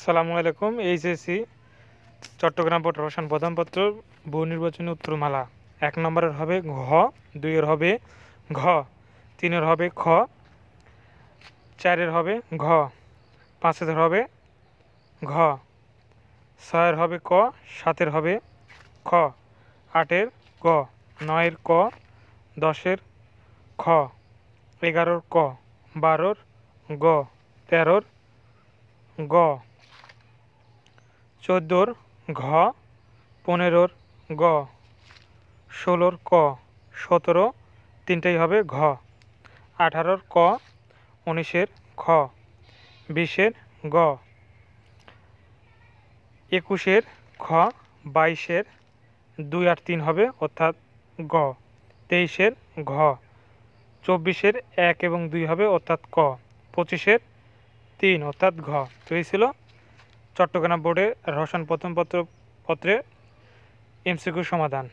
আসসালামু আলাইকুম HSC Chittagong board রসান প্রধানপত্র বহু নির্বাচনী উত্তরমালা এক নম্বরের হবে ঘ দুইয়ের হবে ঘ তিনের হবে খ চারের হবে ঘ পাঁচের হবে ঘ ছয়ের হবে ক সাতের হবে খ আটের ক নয়ের ক দশের খ এগারোর ক বারোর গ তেরোর গ চোদ্দোর ঘ পনেরোর গ ষোলোর ক সতেরো তিনটেই হবে ঘ আঠারোর ক উনিশের খ বিশের গ একুশের খ বাইশের দুই আর তিন হবে অর্থাৎ গ তেইশের ঘ চব্বিশের এক এবং দুই হবে অর্থাৎ ক পঁচিশের তিন অর্থাৎ ঘ তো এই ছিল চট্টগ্রাম বোর্ডের রসায়ন প্রথম পত্র পত্রে এমসিকিউ সমাধান